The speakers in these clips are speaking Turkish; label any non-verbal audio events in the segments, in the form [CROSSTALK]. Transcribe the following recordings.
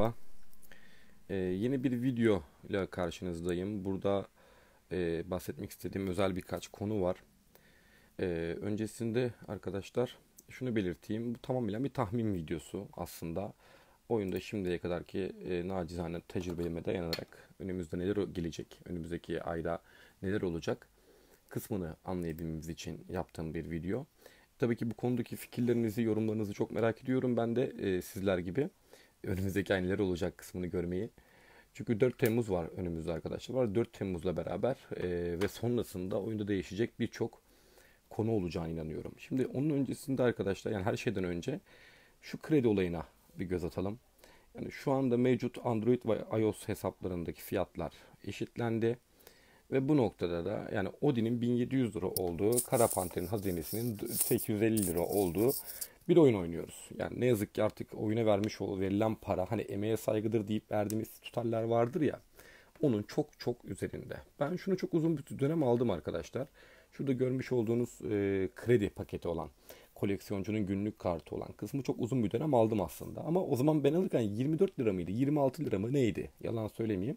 merhaba. Ee, yeni bir video ile karşınızdayım. Burada e, bahsetmek istediğim özel birkaç konu var. Ee, öncesinde arkadaşlar şunu belirteyim. Bu tamamıyla bir tahmin videosu aslında. Oyunda şimdiye kadarki e, nacizane tecrübelime dayanarak önümüzde neler gelecek, önümüzdeki ayda neler olacak kısmını anlayabilmemiz için yaptığım bir video. Tabii ki bu konudaki fikirlerinizi, yorumlarınızı çok merak ediyorum. Ben de e, sizler gibi önümüzdeki ay neler olacak kısmını görmeyi. Çünkü 4 Temmuz var önümüzde arkadaşlar. Var 4 Temmuz'la beraber e, ve sonrasında oyunda değişecek birçok konu olacağını inanıyorum. Şimdi onun öncesinde arkadaşlar yani her şeyden önce şu kredi olayına bir göz atalım. Yani şu anda mevcut Android ve iOS hesaplarındaki fiyatlar eşitlendi. Ve bu noktada da yani Odin'in 1700 lira olduğu, Kara Panter'in hazinesinin 850 lira olduğu bir oyun oynuyoruz. Yani ne yazık ki artık oyuna vermiş ol verilen para hani emeğe saygıdır deyip verdiğimiz tutarlar vardır ya onun çok çok üzerinde. Ben şunu çok uzun bir dönem aldım arkadaşlar. Şurada görmüş olduğunuz e, kredi paketi olan koleksiyoncunun günlük kartı olan kısmı çok uzun bir dönem aldım aslında. Ama o zaman ben alırken 24 lira mıydı 26 lira mı neydi yalan söylemeyeyim.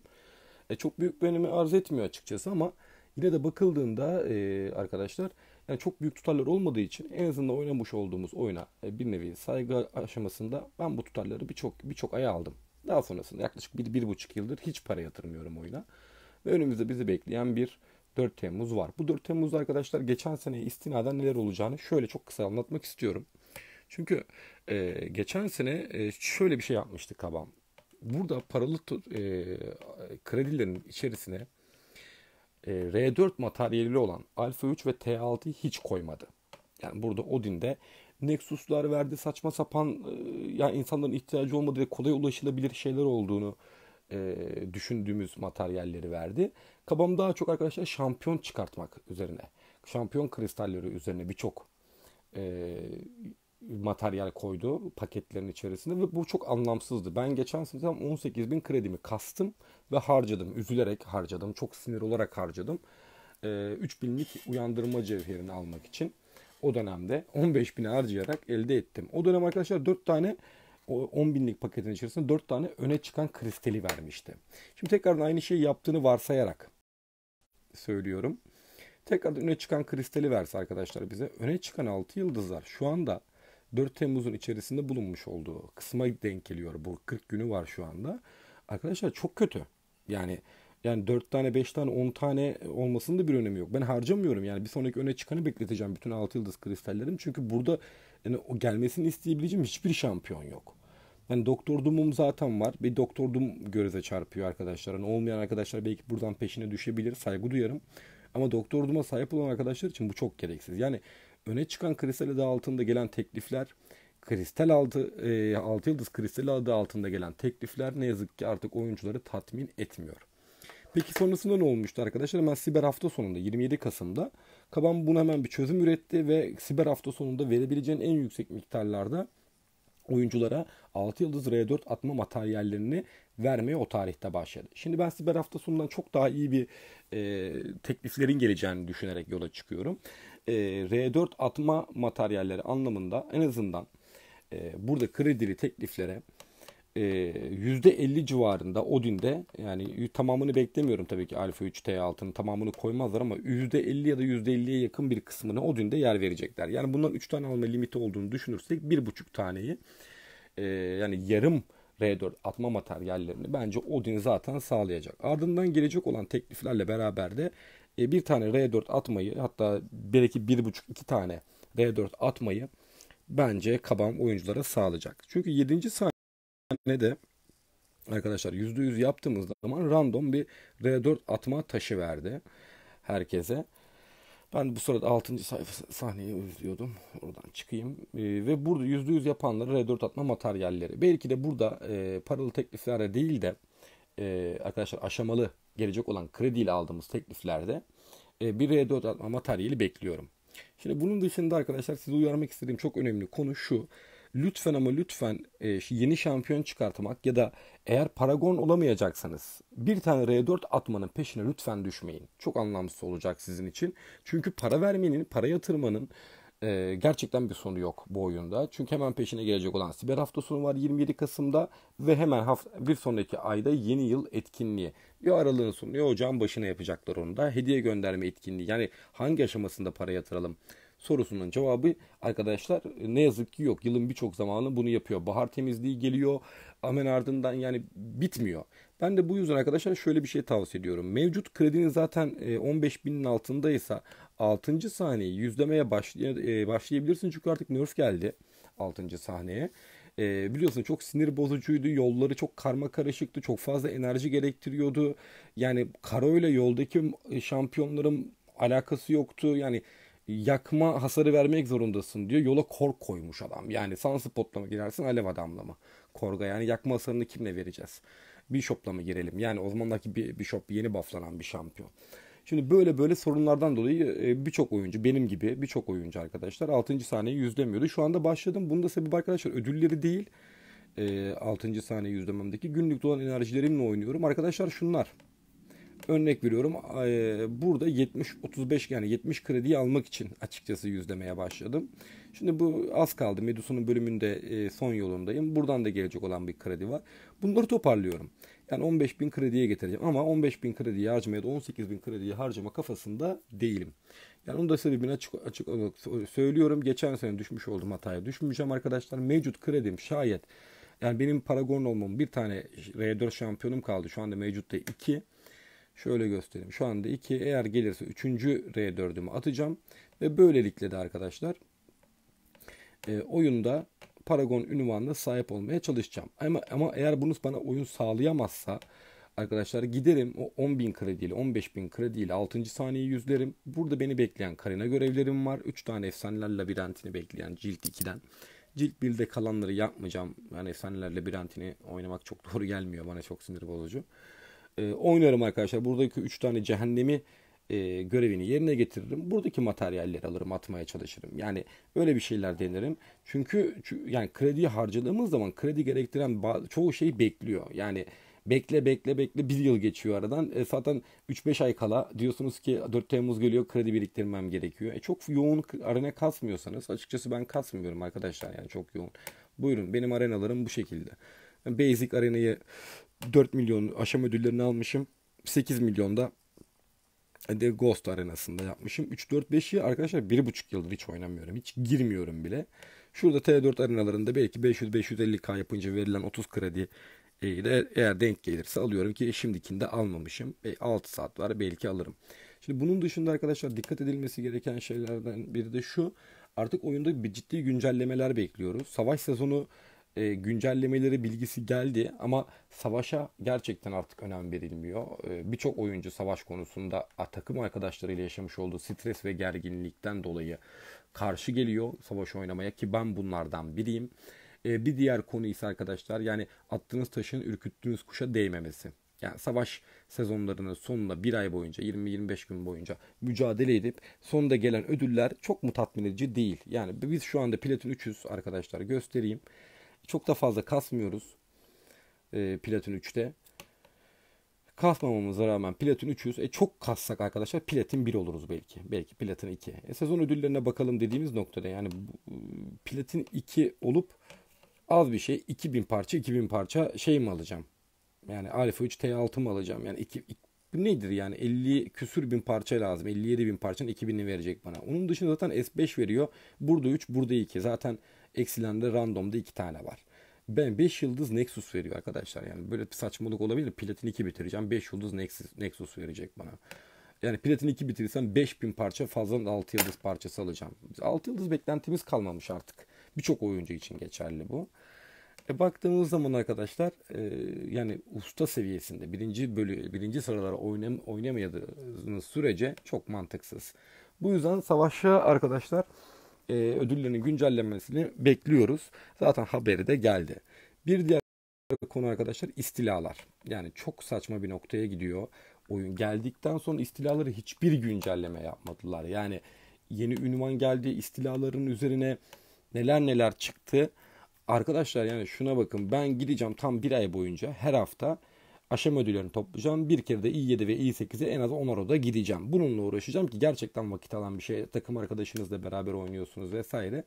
E, çok büyük bir önemi arz etmiyor açıkçası ama yine de bakıldığında e, arkadaşlar yani çok büyük tutarlar olmadığı için en azından oynamış olduğumuz oyuna e, bir nevi saygı aşamasında ben bu tutarları birçok birçok aya aldım. Daha sonrasında yaklaşık bir, bir buçuk yıldır hiç para yatırmıyorum oyuna. Ve önümüzde bizi bekleyen bir 4 Temmuz var. Bu 4 Temmuz arkadaşlar geçen sene istinaden neler olacağını şöyle çok kısa anlatmak istiyorum. Çünkü e, geçen sene e, şöyle bir şey yapmıştık Kabam. Burada paralı e, kredilerin içerisine e, R4 materyali olan Alfa 3 ve T6'yı hiç koymadı. Yani burada Odin'de Nexus'lar verdi saçma sapan e, yani insanların ihtiyacı olmadığı ve kolay ulaşılabilir şeyler olduğunu e, düşündüğümüz materyalleri verdi. Kabam daha çok arkadaşlar şampiyon çıkartmak üzerine. Şampiyon kristalleri üzerine birçok materyal koydu paketlerin içerisinde ve bu çok anlamsızdı. Ben geçen sene 18 bin kredimi kastım ve harcadım. Üzülerek harcadım. Çok sinir olarak harcadım. Ee, 3 binlik uyandırma cevherini almak için o dönemde 15 bin harcayarak elde ettim. O dönem arkadaşlar 4 tane o 10 binlik paketin içerisinde 4 tane öne çıkan kristali vermişti. Şimdi tekrar aynı şeyi yaptığını varsayarak söylüyorum. tekrar öne çıkan kristali verse arkadaşlar bize öne çıkan 6 yıldızlar şu anda 4 Temmuz'un içerisinde bulunmuş olduğu kısma denk geliyor bu 40 günü var şu anda. Arkadaşlar çok kötü. Yani yani 4 tane 5 tane 10 tane olmasının da bir önemi yok. Ben harcamıyorum yani bir sonraki öne çıkanı bekleteceğim bütün 6 yıldız kristallerim. Çünkü burada yani o gelmesini isteyebileceğim hiçbir şampiyon yok. Yani Doktor dumum zaten var. Bir Doktor dum göze çarpıyor arkadaşlar. Yani olmayan arkadaşlar belki buradan peşine düşebilir. Saygı duyarım. Ama Doktor dum'a sahip olan arkadaşlar için bu çok gereksiz. Yani öne çıkan kristal adı altında gelen teklifler kristal altı, e, altı yıldız kristal adı altında gelen teklifler ne yazık ki artık oyuncuları tatmin etmiyor. Peki sonrasında ne olmuştu arkadaşlar? Hemen siber hafta sonunda 27 Kasım'da Kaban buna hemen bir çözüm üretti ve siber hafta sonunda verebileceğin en yüksek miktarlarda oyunculara 6 yıldız R4 atma materyallerini vermeye o tarihte başladı. Şimdi ben siber hafta sonundan çok daha iyi bir e, tekliflerin geleceğini düşünerek yola çıkıyorum e, R4 atma materyalleri anlamında en azından e, burada kredili tekliflere e, %50 civarında Odin'de yani tamamını beklemiyorum tabii ki Alfa 3 T6'nın tamamını koymazlar ama %50 ya da %50'ye yakın bir kısmını Odin'de yer verecekler. Yani bundan 3 tane alma limiti olduğunu düşünürsek 1,5 taneyi e, yani yarım R4 atma materyallerini bence Odin zaten sağlayacak. Ardından gelecek olan tekliflerle beraber de e, bir tane R4 atmayı hatta belki bir buçuk iki tane R4 atmayı bence kabam oyunculara sağlayacak. Çünkü 7. sahnede arkadaşlar %100 yaptığımız zaman random bir R4 atma taşı verdi herkese. Ben bu sırada 6. sayfa sahneyi özlüyordum. Oradan çıkayım. E, ve burada %100 yapanlara R4 atma materyalleri. Belki de burada e, paralı tekliflerle değil de e, arkadaşlar aşamalı gelecek olan krediyle aldığımız tekliflerde e, bir R4 atma materyali bekliyorum. Şimdi bunun dışında arkadaşlar size uyarmak istediğim çok önemli konu şu. Lütfen ama lütfen e, yeni şampiyon çıkartmak ya da eğer Paragon olamayacaksanız bir tane R4 atmanın peşine lütfen düşmeyin. Çok anlamsız olacak sizin için. Çünkü para vermenin, para yatırmanın e, gerçekten bir sonu yok bu oyunda. Çünkü hemen peşine gelecek olan Siber hafta sonu var 27 Kasım'da ve hemen hafta, bir sonraki ayda yeni yıl etkinliği. Bir aralığın sonu ya ocağın başına yapacaklar onu da. Hediye gönderme etkinliği yani hangi aşamasında para yatıralım sorusunun cevabı arkadaşlar ne yazık ki yok. Yılın birçok zamanı bunu yapıyor. Bahar temizliği geliyor. Amen ardından yani bitmiyor. Ben de bu yüzden arkadaşlar şöyle bir şey tavsiye ediyorum. Mevcut kredinin zaten 15 e, binin altındaysa 6. sahneyi yüzlemeye başlay- e, başlayabilirsin. Çünkü artık nerf geldi 6. sahneye. E, biliyorsun çok sinir bozucuydu. Yolları çok karma karışıktı. Çok fazla enerji gerektiriyordu. Yani Karo ile yoldaki e, şampiyonların alakası yoktu. Yani yakma hasarı vermek zorundasın diyor. Yola kork koymuş adam. Yani sunspotla mı girersin alev adamlama korga. Yani yakma hasarını kimle vereceğiz? Bishop'la mı girelim? Yani o zamandaki bir Bishop yeni bufflanan bir şampiyon. Şimdi böyle böyle sorunlardan dolayı e, birçok oyuncu benim gibi birçok oyuncu arkadaşlar 6. saniye yüzlemiyordu. Şu anda başladım. Bunun da sebebi arkadaşlar ödülleri değil. 6. E, saniye yüzlememdeki günlük olan enerjilerimle oynuyorum. Arkadaşlar şunlar. Örnek veriyorum e, burada 70-35 yani 70 krediyi almak için açıkçası yüzlemeye başladım. Şimdi bu az kaldı. Medusa'nın bölümünde son yolundayım. Buradan da gelecek olan bir kredi var. Bunları toparlıyorum. Yani 15 bin krediye getireceğim. Ama 15 bin krediyi harcamaya da 18 bin krediye harcama kafasında değilim. Yani onun da sebebini açık, açık söylüyorum. Geçen sene düşmüş oldum hataya. Düşmeyeceğim arkadaşlar. Mevcut kredim şayet yani benim Paragon olmam bir tane R4 şampiyonum kaldı. Şu anda mevcutta 2. Şöyle göstereyim. Şu anda 2 eğer gelirse 3. R4'ümü atacağım. Ve böylelikle de arkadaşlar e, oyunda Paragon ünvanına sahip olmaya çalışacağım. Ama, ama eğer bunu bana oyun sağlayamazsa arkadaşlar giderim o 10.000 krediyle 15.000 krediyle 6. saniyeyi yüzlerim. Burada beni bekleyen Karina görevlerim var. 3 tane Efsaneler Labirentini bekleyen Cilt 2'den. Cilt 1'de kalanları yapmayacağım. Yani Efsaneler Labirentini oynamak çok [LAUGHS] doğru gelmiyor bana çok sinir bozucu. Ee, oynarım arkadaşlar. Buradaki 3 tane cehennemi e, görevini yerine getiririm. Buradaki materyalleri alırım, atmaya çalışırım. Yani öyle bir şeyler denerim. Çünkü yani krediyi harcadığımız zaman kredi gerektiren çoğu şey bekliyor. Yani bekle bekle bekle bir yıl geçiyor aradan. E, zaten 3-5 ay kala diyorsunuz ki 4 Temmuz geliyor kredi biriktirmem gerekiyor. E, çok yoğun arena kasmıyorsanız açıkçası ben kasmıyorum arkadaşlar yani çok yoğun. Buyurun benim arenalarım bu şekilde. Basic arenayı 4 milyon aşama ödüllerini almışım. 8 milyonda The Ghost arenasında yapmışım. 3-4-5'i arkadaşlar 1,5 yıldır hiç oynamıyorum. Hiç girmiyorum bile. Şurada T4 arenalarında belki 500-550k yapınca verilen 30 kredi e, de eğer denk gelirse alıyorum ki şimdikinde almamışım. 6 e, saat var belki alırım. Şimdi bunun dışında arkadaşlar dikkat edilmesi gereken şeylerden biri de şu. Artık oyunda bir ciddi güncellemeler bekliyoruz. Savaş sezonu e, güncellemeleri bilgisi geldi ama savaşa gerçekten artık önem verilmiyor. E, Birçok oyuncu savaş konusunda a, takım arkadaşlarıyla yaşamış olduğu stres ve gerginlikten dolayı karşı geliyor savaş oynamaya ki ben bunlardan biriyim. E, bir diğer konu ise arkadaşlar yani attığınız taşın ürküttüğünüz kuşa değmemesi. Yani savaş sezonlarının sonunda bir ay boyunca 20-25 gün boyunca mücadele edip sonunda gelen ödüller çok mu tatmin edici değil. Yani biz şu anda Platin 300 arkadaşlar göstereyim. Çok da fazla kasmıyoruz. E, Platin 3'te. Kasmamamıza rağmen Platin 300. E çok kassak arkadaşlar Platin 1 oluruz belki. Belki Platin 2. E, sezon ödüllerine bakalım dediğimiz noktada yani bu, e, Platin 2 olup az bir şey 2000 parça 2000 parça şey mi alacağım? Yani Alfa 3 T6 mı alacağım? Yani 2, 2 nedir yani 50 küsür bin parça lazım. 57 bin parçanın 2000'ini verecek bana. Onun dışında zaten S5 veriyor. Burada 3, burada 2. Zaten Eksilende randomda iki tane var. Ben 5 yıldız Nexus veriyor arkadaşlar. Yani böyle bir saçmalık olabilir. Platin 2 bitireceğim. 5 yıldız Nexus, Nexus verecek bana. Yani Platin 2 bitirirsem 5000 parça fazladan 6 yıldız parçası alacağım. 6 yıldız beklentimiz kalmamış artık. Birçok oyuncu için geçerli bu. E baktığımız zaman arkadaşlar e, yani usta seviyesinde birinci bölü birinci sıralara oynam oynamadığınız sürece çok mantıksız. Bu yüzden savaşa arkadaşlar e, ödüllerinin güncellenmesini bekliyoruz. Zaten haberi de geldi. Bir diğer konu arkadaşlar istilalar. Yani çok saçma bir noktaya gidiyor oyun. Geldikten sonra istilaları hiçbir güncelleme yapmadılar. Yani yeni ünvan geldi, istilaların üzerine neler neler çıktı. Arkadaşlar yani şuna bakın ben gideceğim tam bir ay boyunca her hafta aşama ödüllerini toplayacağım. Bir kere de i7 ve i8'e en az 10 arada gideceğim. Bununla uğraşacağım ki gerçekten vakit alan bir şey. Takım arkadaşınızla beraber oynuyorsunuz vesaire.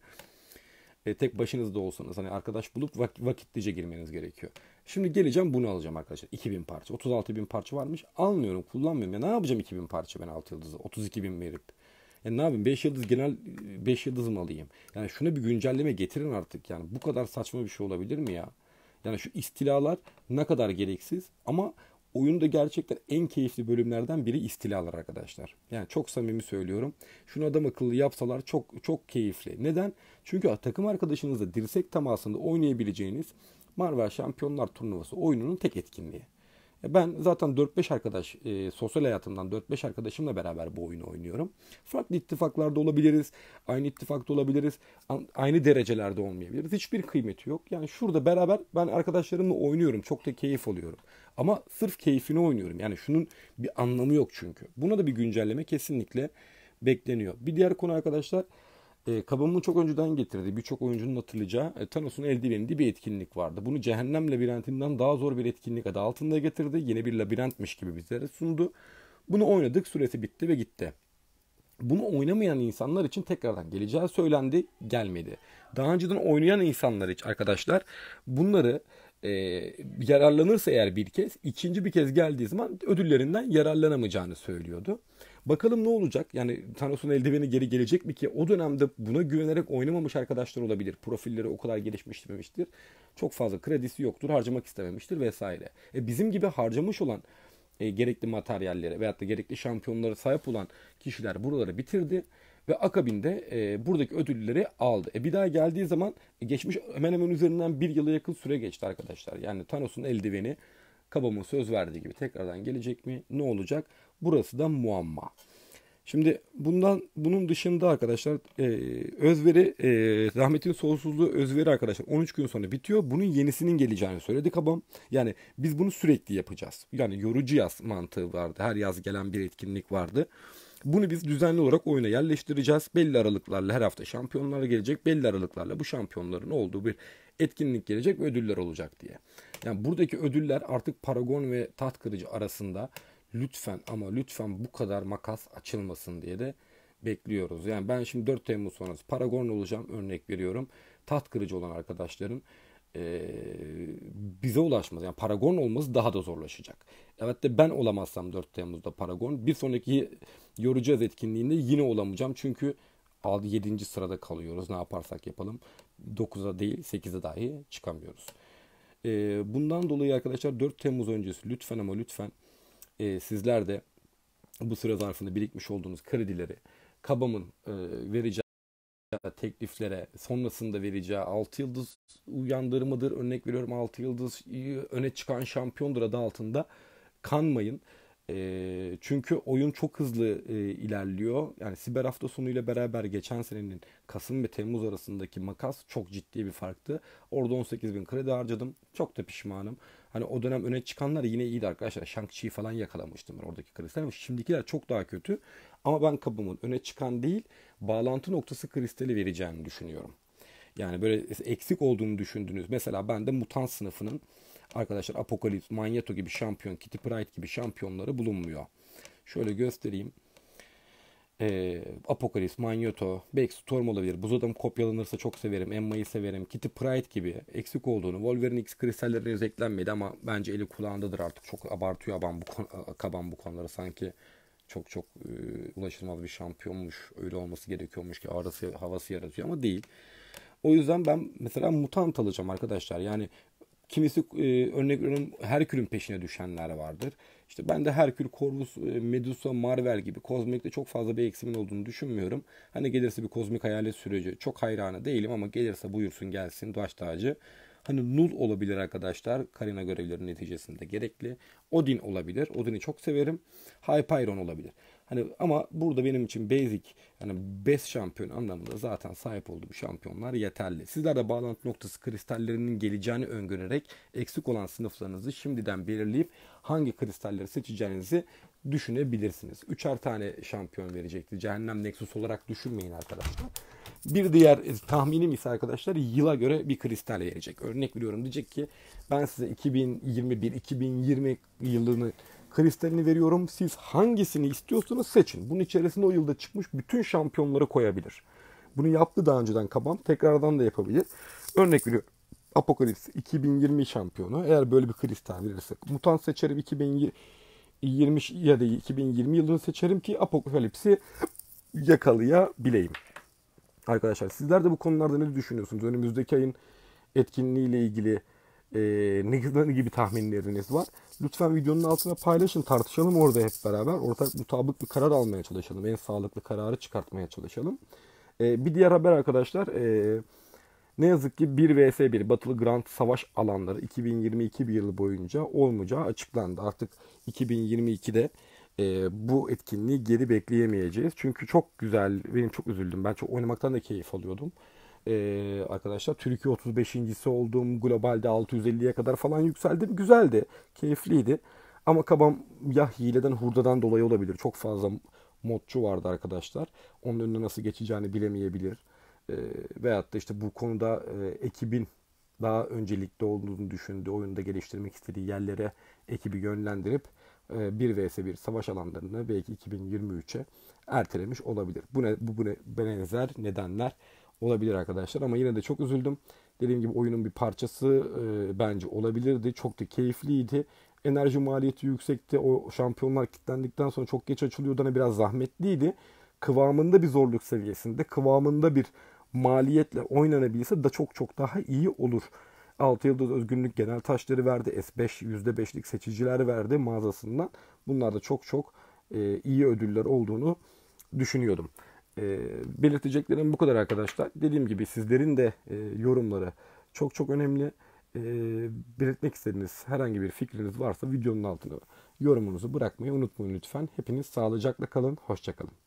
E, tek başınızda olsanız hani arkadaş bulup vak- vakitlice girmeniz gerekiyor. Şimdi geleceğim bunu alacağım arkadaşlar. 2000 parça. 36 bin parça varmış. Almıyorum, kullanmıyorum. Ya ne yapacağım 2000 parça ben 6 yıldızı? 32 bin verip. Yani ne yapayım 5 yıldız genel 5 yıldız mı alayım? Yani şuna bir güncelleme getirin artık yani. Bu kadar saçma bir şey olabilir mi ya? Yani şu istilalar ne kadar gereksiz ama oyunda gerçekten en keyifli bölümlerden biri istilalar arkadaşlar. Yani çok samimi söylüyorum. Şunu adam akıllı yapsalar çok çok keyifli. Neden? Çünkü takım arkadaşınızla dirsek temasında oynayabileceğiniz Marvel Şampiyonlar Turnuvası oyununun tek etkinliği. E, ben zaten 4-5 arkadaş, e, sosyal hayatımdan 4-5 arkadaşımla beraber bu oyunu oynuyorum. Farklı ittifaklarda olabiliriz, aynı ittifakta olabiliriz, aynı derecelerde olmayabiliriz. Hiçbir kıymeti yok. Yani şurada beraber ben arkadaşlarımla oynuyorum, çok da keyif alıyorum. Ama sırf keyfini oynuyorum. Yani şunun bir anlamı yok çünkü. Buna da bir güncelleme kesinlikle bekleniyor. Bir diğer konu arkadaşlar e, kabımın çok önceden getirdiği birçok oyuncunun hatırlayacağı e, Thanos'un elde bir etkinlik vardı. Bunu Cehennem Labirentinden daha zor bir etkinlik adı altında getirdi. Yine bir labirentmiş gibi bizlere sundu. Bunu oynadık süresi bitti ve gitti. Bunu oynamayan insanlar için tekrardan geleceği söylendi gelmedi. Daha önceden oynayan insanlar için arkadaşlar bunları e, yararlanırsa eğer bir kez ikinci bir kez geldiği zaman ödüllerinden yararlanamayacağını söylüyordu. Bakalım ne olacak? Yani Thanos'un eldiveni geri gelecek mi ki? O dönemde buna güvenerek oynamamış arkadaşlar olabilir. Profilleri o kadar gelişmiştirmemiştir. Çok fazla kredisi yoktur. Harcamak istememiştir vesaire. E bizim gibi harcamış olan e, gerekli materyallere veyahut da gerekli şampiyonlara sahip olan kişiler buraları bitirdi ve akabinde e, buradaki ödülleri aldı. E, bir daha geldiği zaman e, geçmiş hemen hemen üzerinden bir yıla yakın süre geçti arkadaşlar. Yani Thanos'un eldiveni Kabam'ın söz verdiği gibi tekrardan gelecek mi? Ne olacak? Burası da muamma. Şimdi bundan bunun dışında arkadaşlar e, özveri e, rahmetin sonsuzluğu özveri arkadaşlar 13 gün sonra bitiyor. Bunun yenisinin geleceğini söyledi kabam. Yani biz bunu sürekli yapacağız. Yani yorucu yaz mantığı vardı. Her yaz gelen bir etkinlik vardı. Bunu biz düzenli olarak oyuna yerleştireceğiz. Belli aralıklarla her hafta şampiyonlar gelecek. Belli aralıklarla bu şampiyonların olduğu bir etkinlik gelecek ve ödüller olacak diye. Yani buradaki ödüller artık Paragon ve Taht Kırıcı arasında lütfen ama lütfen bu kadar makas açılmasın diye de bekliyoruz. Yani ben şimdi 4 Temmuz sonrası Paragon olacağım örnek veriyorum. Taht kırıcı olan arkadaşların e, bize ulaşmaz. Yani Paragon olması daha da zorlaşacak. Evet de ben olamazsam 4 Temmuz'da Paragon. Bir sonraki yoracağız etkinliğinde yine olamayacağım. Çünkü 7. sırada kalıyoruz. Ne yaparsak yapalım. 9'a değil 8'e dahi çıkamıyoruz. E, bundan dolayı arkadaşlar 4 Temmuz öncesi lütfen ama lütfen e, sizler de bu süre zarfında birikmiş olduğunuz kredileri KABAM'ın e, vereceği tekliflere sonrasında vereceği 6 yıldız uyandırımıdır örnek veriyorum 6 yıldız e, öne çıkan şampiyondur adı altında kanmayın. E, çünkü oyun çok hızlı e, ilerliyor. Yani siber hafta sonuyla beraber geçen senenin Kasım ve Temmuz arasındaki makas çok ciddi bir farktı. Orada 18 bin kredi harcadım. Çok da pişmanım. Hani o dönem öne çıkanlar yine iyiydi arkadaşlar. shang falan yakalamıştım ben oradaki krediler ama şimdikiler çok daha kötü. Ama ben kabımın öne çıkan değil bağlantı noktası kristali vereceğini düşünüyorum. Yani böyle eksik olduğunu düşündünüz. Mesela ben de mutant sınıfının arkadaşlar Apokalips, Magneto gibi şampiyon, Kitty Pryde gibi şampiyonları bulunmuyor. Şöyle göstereyim. E, ee, Apokalips, Magneto, belki Storm olabilir. Buz Adam kopyalanırsa çok severim. Emma'yı severim. Kitty Pryde gibi eksik olduğunu. Wolverine X kristalleri henüz eklenmedi ama bence eli kulağındadır artık. Çok abartıyor aban bu, kaban bu konuları sanki çok çok e, ulaşılmaz bir şampiyonmuş. Öyle olması gerekiyormuş ki arası havası yaratıyor ama değil. O yüzden ben mesela mutant alacağım arkadaşlar. Yani Kimisi e, örnek veriyorum Herkül'ün peşine düşenler vardır. İşte ben de Herkül, Corvus, e, Medusa, Marvel gibi kozmikte çok fazla bir eksimin olduğunu düşünmüyorum. Hani gelirse bir kozmik hayalet süreci çok hayranı değilim ama gelirse buyursun gelsin baş tacı. Hani Nul olabilir arkadaşlar. Karina görevleri neticesinde gerekli. Odin olabilir. Odin'i çok severim. Hyperion olabilir. Hani ama burada benim için basic yani best şampiyon anlamında zaten sahip olduğum şampiyonlar yeterli. Sizler de bağlantı noktası kristallerinin geleceğini öngörerek eksik olan sınıflarınızı şimdiden belirleyip hangi kristalleri seçeceğinizi düşünebilirsiniz. Üçer tane şampiyon verecekti. Cehennem Nexus olarak düşünmeyin arkadaşlar. Bir diğer e, tahminim ise arkadaşlar yıla göre bir kristal verecek. Örnek veriyorum diyecek ki ben size 2021-2020 yılını kristalini veriyorum. Siz hangisini istiyorsunuz seçin. Bunun içerisinde o yılda çıkmış bütün şampiyonları koyabilir. Bunu yaptı daha önceden Kabam. Tekrardan da yapabilir. Örnek veriyorum. Apokalips 2020 şampiyonu. Eğer böyle bir kristal verirsek. Mutant seçerim 2020 ya da 2020 yılını seçerim ki Apokalips'i yakalayabileyim. Arkadaşlar sizler de bu konularda ne düşünüyorsunuz? Önümüzdeki ayın etkinliğiyle ilgili ee, ne gibi tahminleriniz var? Lütfen videonun altına paylaşın, tartışalım orada hep beraber. Ortak mutabık bir karar almaya çalışalım. En sağlıklı kararı çıkartmaya çalışalım. E, bir diğer haber arkadaşlar. E, ne yazık ki 1 vs 1 Batılı Grand Savaş alanları 2022 bir yılı boyunca olmayacağı açıklandı. Artık 2022'de e, bu etkinliği geri bekleyemeyeceğiz. Çünkü çok güzel, benim çok üzüldüm. Ben çok oynamaktan da keyif alıyordum. Ee, arkadaşlar Türkiye 35.si oldum. Globalde 650'ye kadar falan yükseldim. Güzeldi. Keyifliydi. Ama kabam ya hileden hurdadan dolayı olabilir. Çok fazla modçu vardı arkadaşlar. Onun önüne nasıl geçeceğini bilemeyebilir. E, veyahut da işte bu konuda e, ekibin daha öncelikli olduğunu düşündüğü oyunda geliştirmek istediği yerlere ekibi yönlendirip e, 1 vs 1 savaş alanlarını belki 2023'e ertelemiş olabilir. Bu ne bu, bu ne benzer nedenler olabilir arkadaşlar. Ama yine de çok üzüldüm. Dediğim gibi oyunun bir parçası e, bence olabilirdi. Çok da keyifliydi. Enerji maliyeti yüksekti. O şampiyonlar kilitlendikten sonra çok geç açılıyordu. Hani biraz zahmetliydi. Kıvamında bir zorluk seviyesinde, kıvamında bir maliyetle oynanabilse da çok çok daha iyi olur. 6 yıldız özgünlük genel taşları verdi. S5 %5'lik seçiciler verdi mağazasından. Bunlar da çok çok e, iyi ödüller olduğunu düşünüyordum. E, belirteceklerim bu kadar arkadaşlar. Dediğim gibi sizlerin de e, yorumları çok çok önemli. E, belirtmek istediğiniz herhangi bir fikriniz varsa videonun altına yorumunuzu bırakmayı unutmayın lütfen. Hepiniz sağlıcakla kalın, hoşçakalın.